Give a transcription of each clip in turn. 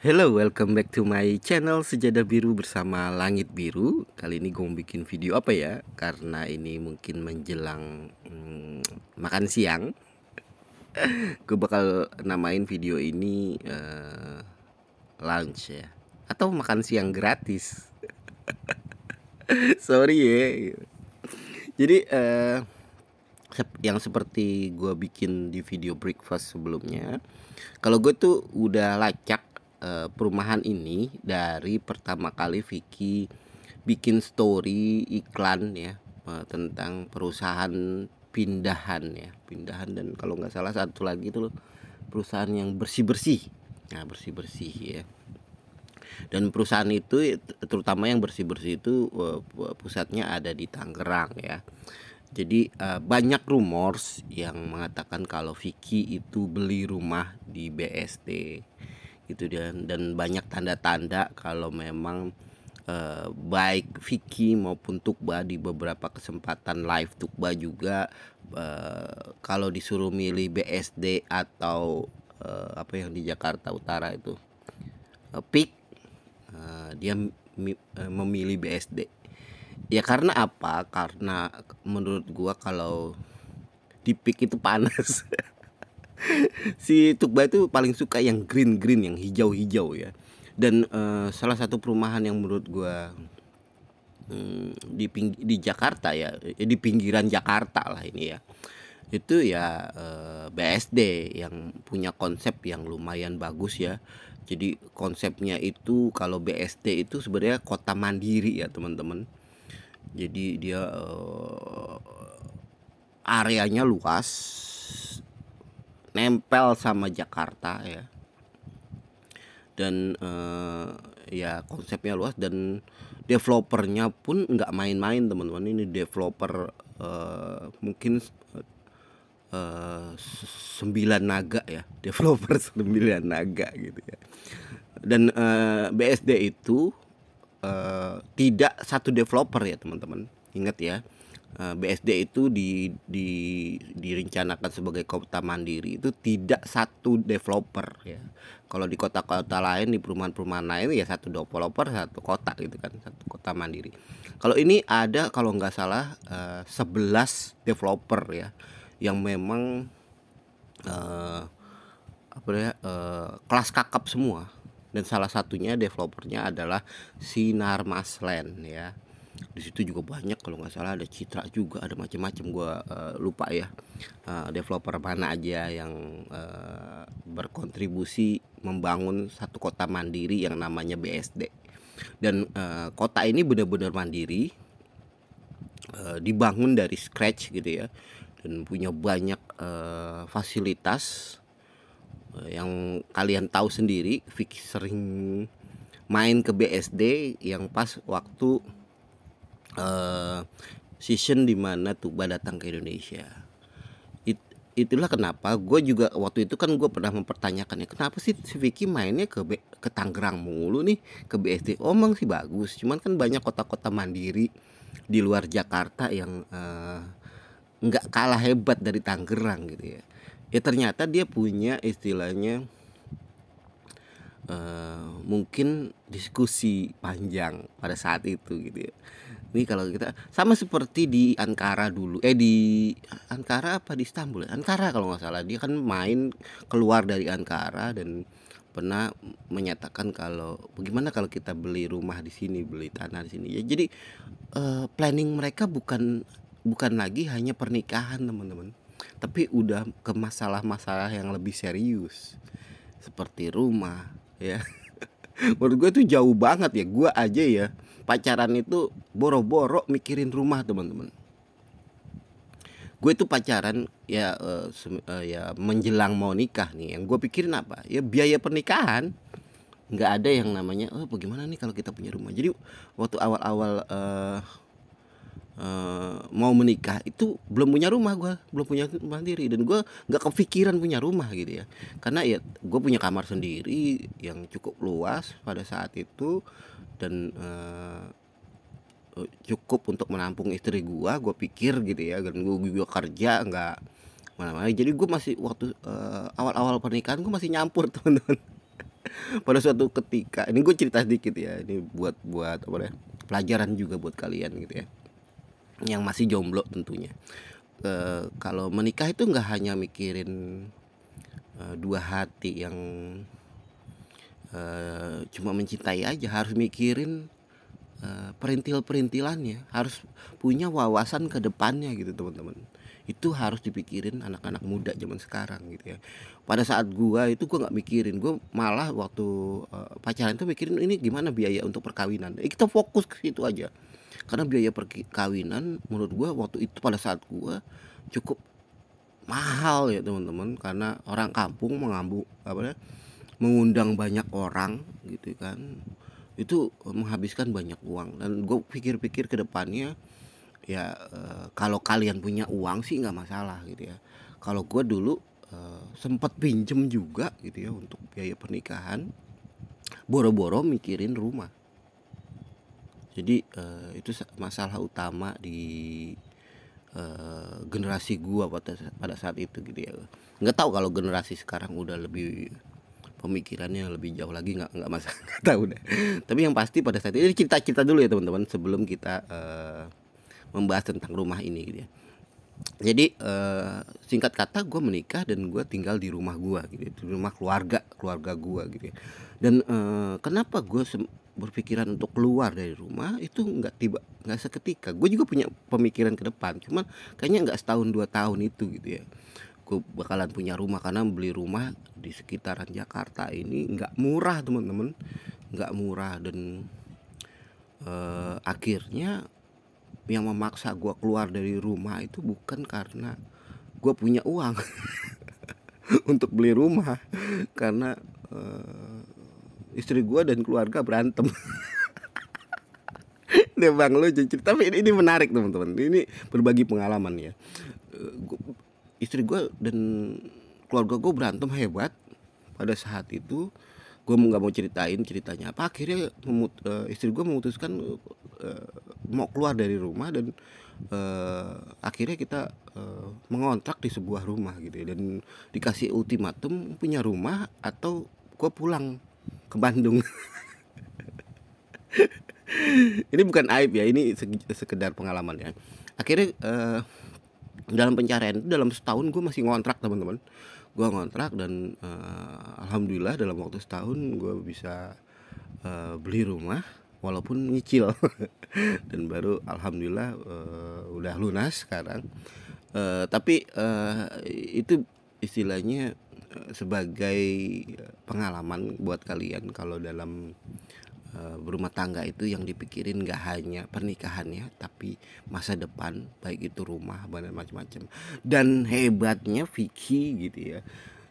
Hello, welcome back to my channel Sejadah Biru bersama Langit Biru Kali ini gue mau bikin video apa ya Karena ini mungkin menjelang hmm, makan siang Gue bakal namain video ini uh, lunch ya Atau makan siang gratis Sorry ya Jadi uh, yang seperti gue bikin di video breakfast sebelumnya kalau gue tuh udah lacak Eh, perumahan ini dari pertama kali Vicky bikin story iklan ya eh, tentang perusahaan pindahan ya pindahan dan kalau nggak salah satu lagi itu loh perusahaan yang bersih bersih nah bersih bersih ya dan perusahaan itu terutama yang bersih bersih itu eh, pusatnya ada di Tangerang ya jadi banyak rumors yang mengatakan kalau Vicky itu beli rumah di BSD gitu dan dan banyak tanda-tanda kalau memang eh, baik Vicky maupun Tukba di beberapa kesempatan live Tukba juga eh, kalau disuruh milih BSD atau eh, apa yang di Jakarta Utara itu eh, PIK eh, dia mi, eh, memilih BSD ya karena apa karena menurut gua kalau di pick itu panas si Tukba itu paling suka yang green green yang hijau-hijau ya. Dan uh, salah satu perumahan yang menurut gue hmm, di ping di Jakarta ya, eh, di pinggiran Jakarta lah ini ya. Itu ya uh, eh, BSD yang punya konsep yang lumayan bagus ya. Jadi konsepnya itu kalau BSD itu sebenarnya kota mandiri ya teman-teman. Jadi dia uh, areanya luas nempel sama Jakarta ya dan uh, ya konsepnya luas dan developernya pun nggak main-main teman-teman ini developer uh, mungkin uh, sembilan naga ya developer sembilan naga gitu ya dan uh, BSD itu uh, tidak satu developer ya teman-teman ingat ya Eh, BSD itu di, di direncanakan sebagai kota mandiri itu tidak satu developer ya. Kalau di kota-kota lain di perumahan-perumahan lain ya satu developer satu kota gitu kan satu kota mandiri. Kalau ini ada kalau nggak salah uh, eh, 11 developer ya yang memang uh, apa ya uh, kelas kakap semua dan salah satunya developernya adalah Sinar Maslen ya di situ juga banyak kalau nggak salah ada Citra juga ada macam-macam gue uh, lupa ya uh, developer mana aja yang uh, berkontribusi membangun satu kota mandiri yang namanya BSD dan uh, kota ini benar-benar mandiri uh, dibangun dari scratch gitu ya dan punya banyak uh, fasilitas yang kalian tahu sendiri Vicky sering main ke BSD yang pas waktu uh, season dimana Tuba datang ke Indonesia It, itulah kenapa gue juga waktu itu kan gue pernah mempertanyakan ya kenapa sih si Vicky mainnya ke B, ke Tangerang mulu nih ke BSD omong oh, sih bagus cuman kan banyak kota-kota mandiri di luar Jakarta yang eh, nggak uh, kalah hebat dari Tangerang gitu ya ya ternyata dia punya istilahnya Uh, mungkin diskusi panjang pada saat itu gitu ya. Wih kalau kita sama seperti di Ankara dulu eh di Ankara apa di Istanbul ya? Ankara kalau nggak salah dia kan main keluar dari Ankara dan pernah menyatakan kalau bagaimana kalau kita beli rumah di sini beli tanah di sini ya jadi uh, planning mereka bukan bukan lagi hanya pernikahan teman-teman tapi udah ke masalah-masalah yang lebih serius seperti rumah ya menurut gue tuh jauh banget ya gue aja ya pacaran itu boro-boro mikirin rumah teman-teman gue tuh pacaran ya uh, ya menjelang mau nikah nih yang gue pikirin apa ya biaya pernikahan Gak ada yang namanya oh bagaimana nih kalau kita punya rumah jadi waktu awal-awal uh, uh, mau menikah itu belum punya rumah gue belum punya rumah sendiri dan gue nggak kepikiran punya rumah gitu ya karena ya gue punya kamar sendiri yang cukup luas pada saat itu dan uh, cukup untuk menampung istri gua gua pikir gitu ya dan gue juga kerja nggak mana-mana jadi gua masih waktu uh, awal-awal pernikahan gua masih nyampur teman-teman pada suatu ketika ini gue cerita sedikit ya ini buat buat apa ya pelajaran juga buat kalian gitu ya yang masih jomblo tentunya e, kalau menikah itu nggak hanya mikirin e, dua hati yang uh, cuma mencintai aja harus mikirin uh, perintil-perintilannya harus punya wawasan ke depannya gitu teman-teman itu harus dipikirin anak-anak muda zaman sekarang gitu ya pada saat gua itu gua nggak mikirin gua malah waktu uh, pacaran itu mikirin ini gimana biaya untuk perkawinan eh, kita fokus ke situ aja karena biaya perkawinan menurut gua waktu itu pada saat gua cukup mahal ya teman-teman karena orang kampung mengambu apa ya mengundang banyak orang gitu kan itu e, menghabiskan banyak uang dan gue pikir-pikir ke depannya ya e, kalau kalian punya uang sih nggak masalah gitu ya kalau gue dulu e, sempat pinjem juga gitu ya untuk biaya pernikahan boro-boro mikirin rumah jadi e, itu masalah utama di e, generasi gue pada pada saat itu gitu ya nggak tahu kalau generasi sekarang udah lebih pemikirannya lebih jauh lagi nggak nggak masalah nggak tahu deh tapi yang pasti pada saat ini cerita-cerita dulu ya teman-teman sebelum kita uh, membahas tentang rumah ini gitu ya jadi uh, singkat kata gue menikah dan gue tinggal di rumah gue gitu ya. di rumah keluarga keluarga gue gitu ya. dan uh, kenapa gue berpikiran untuk keluar dari rumah itu nggak tiba nggak seketika gue juga punya pemikiran ke depan cuman kayaknya nggak setahun dua tahun itu gitu ya gue bakalan punya rumah karena beli rumah di sekitaran Jakarta ini nggak murah teman-teman nggak murah dan uh, akhirnya yang memaksa gue keluar dari rumah itu bukan karena gue punya uang untuk beli rumah karena uh, istri gue dan keluarga berantem deh bang lucu tapi ini, ini menarik teman-teman ini berbagi pengalaman ya eh, istri gue dan keluarga gue berantem hebat pada saat itu gue mau nggak mau ceritain ceritanya apa akhirnya memut, uh, istri gue memutuskan uh, mau keluar dari rumah dan uh, akhirnya kita uh, mengontrak di sebuah rumah gitu ya dan dikasih ultimatum punya rumah atau gue pulang ke Bandung ini bukan aib ya ini sekedar pengalaman ya akhirnya uh, dalam pencarian itu dalam setahun gue masih ngontrak teman-teman gue ngontrak dan uh, alhamdulillah dalam waktu setahun gue bisa uh, beli rumah walaupun nyicil dan baru alhamdulillah uh, udah lunas sekarang uh, tapi uh, itu istilahnya sebagai pengalaman buat kalian kalau dalam Eh, berumah tangga itu yang dipikirin gak hanya pernikahannya tapi masa depan baik itu rumah banyak macam-macam dan hebatnya Vicky gitu ya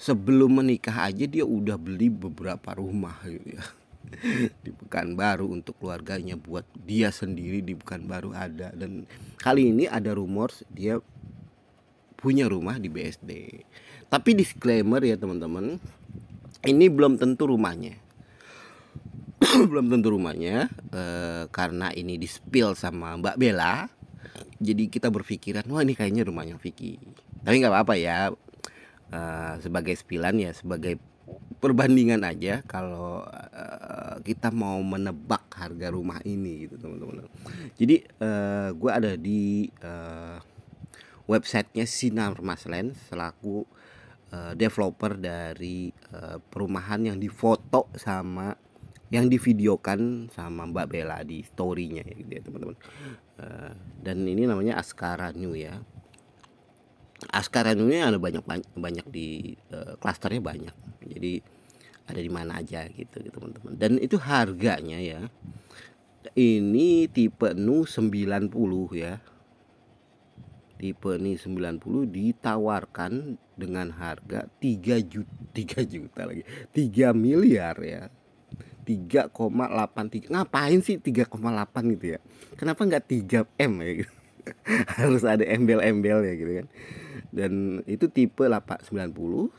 sebelum menikah aja dia udah beli beberapa rumah gitu ya di Pekanbaru untuk keluarganya buat dia sendiri di baru ada dan kali ini ada rumor dia punya rumah di BSD tapi disclaimer ya teman-teman ini belum tentu rumahnya belum tentu rumahnya e, karena ini di sama Mbak Bella jadi kita berpikiran wah ini kayaknya rumahnya Vicky tapi nggak apa-apa ya e, sebagai spilan ya sebagai perbandingan aja kalau uh, kita mau menebak harga rumah ini gitu teman-teman. Jadi uh, gue ada di uh, websitenya Sinar Mas Land selaku uh, developer dari perumahan yang difoto sama yang divideokan sama Mbak Bella di storynya ya gitu ya teman-teman uh, dan ini namanya Askara New ya Askara New ada banyak banyak, di uh, eh, klasternya banyak jadi ada di mana aja gitu gitu teman-teman dan itu harganya ya ini tipe Nu 90 ya tipe ini 90 ditawarkan dengan harga 3 juta 3 juta lagi 3 miliar ya 3,83 ngapain sih 3,8 gitu ya kenapa nggak 3 m ya gitu. harus ada embel-embel ya gitu kan dan itu tipe 890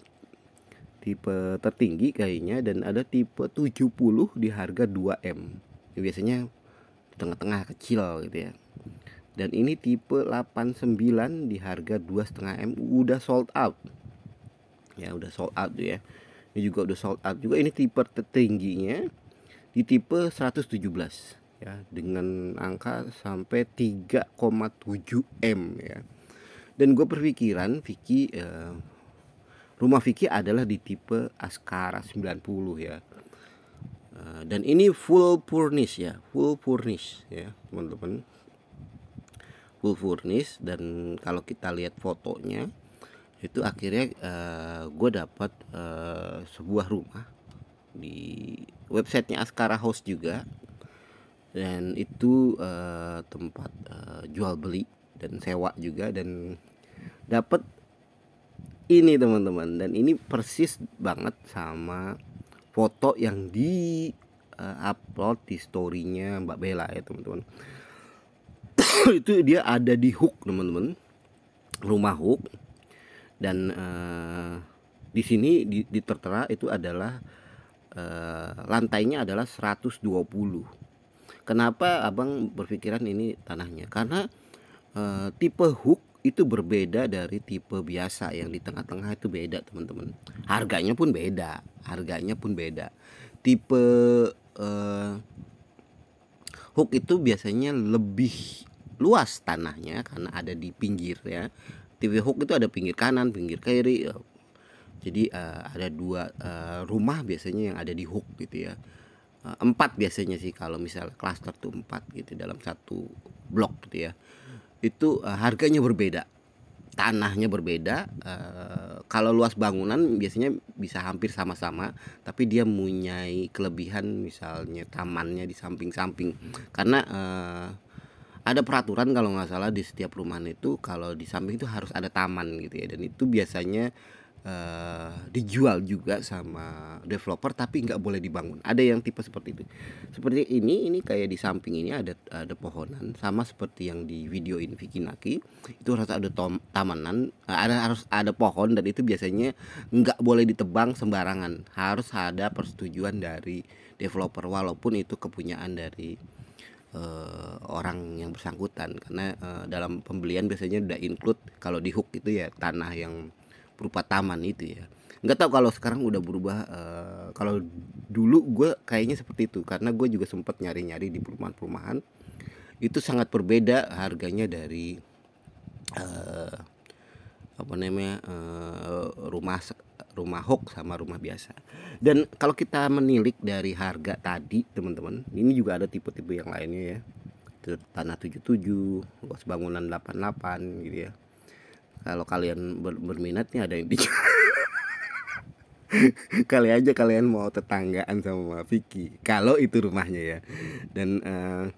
tipe tertinggi kayaknya dan ada tipe 70 di harga 2 m biasanya di tengah-tengah kecil gitu ya dan ini tipe 89 di harga 2,5 m udah sold out ya udah sold out tuh ya ini juga udah sold out juga ini tipe tertingginya di tipe 117 ya dengan angka sampai 3,7 m ya dan gue berpikiran Vicky eh, rumah Vicky adalah di tipe Askara 90 ya eh, dan ini full furnish ya full furnish ya teman-teman full furnish dan kalau kita lihat fotonya itu akhirnya uh, eh, gue dapat uh, eh, sebuah rumah di websitenya Askara House juga dan itu uh, tempat uh, jual beli dan sewa juga dan dapat ini teman-teman dan ini persis banget sama foto yang di uh, upload di storynya Mbak Bella ya teman-teman itu dia ada di hook teman-teman rumah hook dan uh, di sini di, tertera itu adalah uh, lantainya adalah 120 kenapa abang berpikiran ini tanahnya karena uh, tipe hook itu berbeda dari tipe biasa yang di tengah-tengah itu beda teman-teman harganya pun beda harganya pun beda tipe uh, hook itu biasanya lebih luas tanahnya karena ada di pinggir ya TV hook itu ada pinggir kanan pinggir kiri ya. jadi uh, ada dua uh, rumah biasanya yang ada di hook gitu ya uh, empat biasanya sih kalau misal klaster tuh empat gitu dalam satu blok gitu ya itu uh, harganya berbeda tanahnya berbeda uh, kalau luas bangunan biasanya bisa hampir sama-sama tapi dia mempunyai kelebihan misalnya tamannya di samping-samping karena uh, ada peraturan kalau nggak salah di setiap rumah itu kalau di samping itu harus ada taman gitu ya dan itu biasanya uh, dijual juga sama developer tapi nggak boleh dibangun ada yang tipe seperti itu seperti ini ini kayak di samping ini ada ada pohonan sama seperti yang di video Vicky Naki itu harus ada tom, tamanan eh, ada harus ada pohon dan itu biasanya nggak boleh ditebang sembarangan harus ada persetujuan dari developer walaupun itu kepunyaan dari uh, orang yang bersangkutan karena uh, dalam pembelian biasanya udah include kalau di hook itu ya tanah yang berupa taman itu ya nggak tahu kalau sekarang udah berubah uh, kalau dulu gue kayaknya seperti itu karena gue juga sempat nyari-nyari di perumahan-perumahan itu sangat berbeda harganya dari uh, apa namanya uh, rumah rumah hoax sama rumah biasa. Dan kalau kita menilik dari harga tadi, teman-teman, ini juga ada tipe-tipe yang lainnya ya. Tanah 77, luas bangunan 88 gitu ya. Kalau kalian ber berminat nih ada yang di Kali aja kalian mau tetanggaan sama Vicky. Kalau itu rumahnya ya. Dan uh,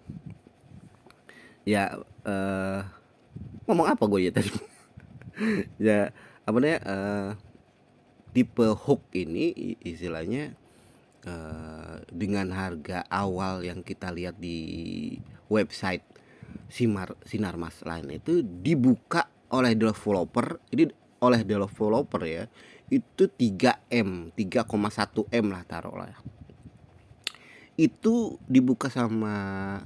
ya uh, ngomong apa gue ya tadi? ya apa namanya uh, tipe hook ini istilahnya uh, dengan harga awal yang kita lihat di website Simar Sinarmas lain itu dibuka oleh developer ini oleh developer ya itu 3M 3,1 M lah taruhlah ya. itu dibuka sama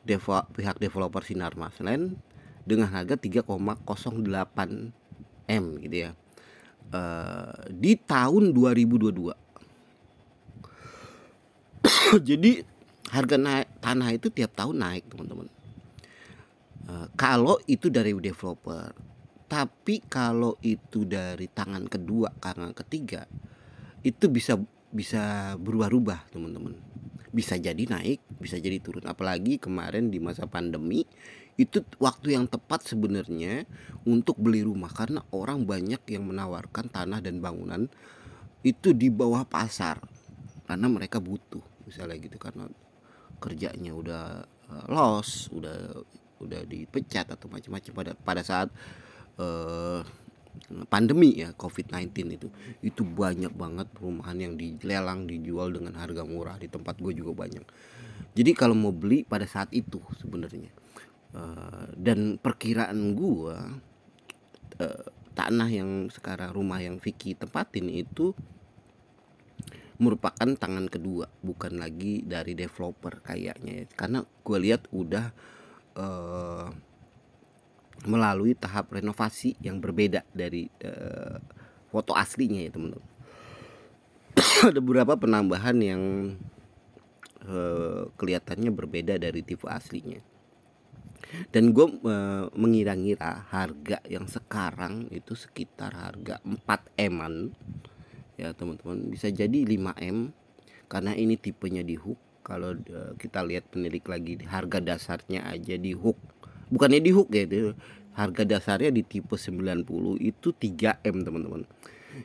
devo, pihak developer Sinarmas lain dengan harga 3,08 M gitu ya uh, di tahun 2022. Jadi harga naik, tanah itu tiap tahun naik teman-teman. Uh, kalau itu dari developer, tapi kalau itu dari tangan kedua, tangan ketiga, itu bisa bisa berubah-ubah teman-teman. Bisa jadi naik, bisa jadi turun. Apalagi kemarin di masa pandemi itu waktu yang tepat sebenarnya untuk beli rumah karena orang banyak yang menawarkan tanah dan bangunan itu di bawah pasar karena mereka butuh misalnya gitu karena kerjanya udah eh, los udah udah dipecat atau macam-macam pada pada saat uh, pandemi ya COVID-19 itu itu banyak banget perumahan yang dilelang dijual dengan harga murah di tempat gue juga banyak jadi kalau mau beli pada saat itu sebenarnya Eh, dan perkiraan gua uh, tanah yang sekarang rumah yang Vicky tempatin itu merupakan tangan kedua bukan lagi dari developer kayaknya karena gue lihat udah uh, melalui tahap renovasi yang berbeda dari uh, foto aslinya ya teman-teman ada beberapa penambahan yang uh, kelihatannya berbeda dari tipe aslinya dan gue e, eh, mengira-ngira harga yang sekarang itu sekitar harga 4 eman ya teman-teman bisa jadi 5 m karena ini tipenya di hook kalau e, kita lihat penilik lagi harga dasarnya aja di hook bukannya di hook ya itu harga dasarnya di tipe 90 itu 3 m teman-teman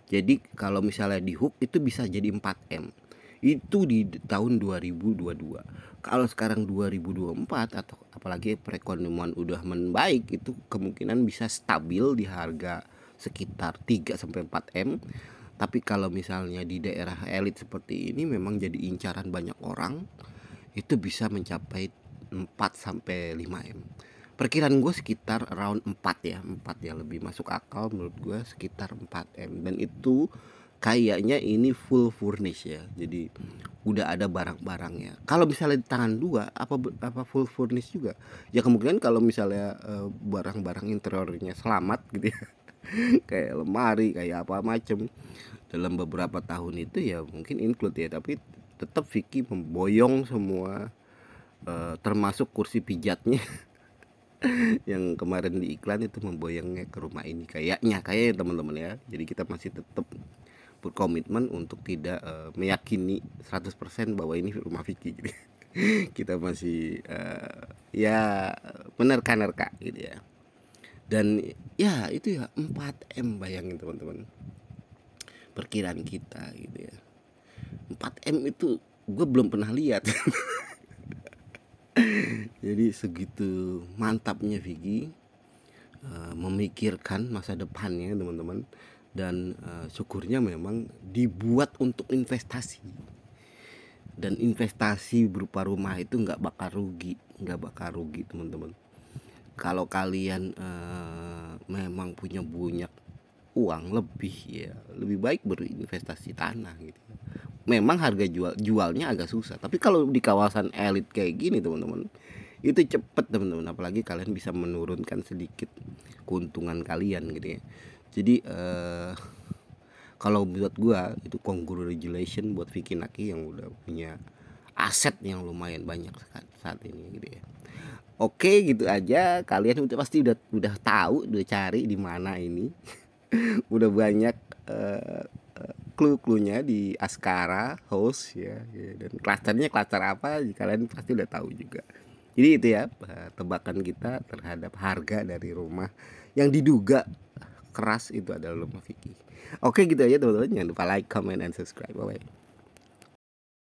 jadi kalau misalnya di hook itu bisa jadi 4 m itu di tahun 2022 kalau sekarang 2024 atau apalagi perekonomian udah membaik itu kemungkinan bisa stabil di harga sekitar 3 sampai 4 M tapi kalau misalnya di daerah elit seperti ini memang jadi incaran banyak orang itu bisa mencapai 4 sampai 5 M perkiraan gue sekitar round 4 ya 4 ya lebih masuk akal menurut gue sekitar 4 M dan itu kayaknya ini full furnish ya jadi udah ada barang-barangnya kalau misalnya di tangan dua apa apa full furnish juga ya kemungkinan kalau misalnya eh, barang-barang interiornya selamat gitu ya kayak lemari kayak apa macem dalam beberapa tahun itu ya mungkin include ya tapi tetap Vicky memboyong semua uh, termasuk kursi pijatnya yang kemarin di iklan itu memboyongnya ke rumah ini kayaknya kayaknya teman-teman ya jadi kita masih tetap berkomitmen untuk tidak uh, meyakini 100% bahwa ini rumah Vicky gitu. kita masih uh, ya menerka-nerka gitu ya dan ya itu ya 4M bayangin teman-teman perkiraan kita gitu ya 4M itu gue belum pernah lihat jadi segitu mantapnya Vicky eh, memikirkan masa depannya teman-teman dan uh, syukurnya memang dibuat untuk investasi dan investasi berupa rumah itu nggak bakal rugi nggak bakal rugi teman-teman kalau kalian uh, memang punya banyak uang lebih ya lebih baik berinvestasi tanah gitu memang harga jual jualnya agak susah tapi kalau di kawasan elit kayak gini teman-teman itu cepet teman-teman apalagi kalian bisa menurunkan sedikit keuntungan kalian gitu ya jadi uh, kalau buat gua itu congratulation buat Vicky Naki yang udah punya aset yang lumayan banyak saat, ini gitu ya oke gitu aja kalian udah pasti udah udah tahu udah cari di mana ini udah banyak uh, clue-cluenya di Askara host ya, ya dan klasternya klaster apa kalian pasti udah tahu juga jadi itu ya tebakan kita terhadap harga dari rumah yang diduga keras itu adalah lemah fikih oke gitu aja teman-teman jangan lupa like comment and subscribe bye bye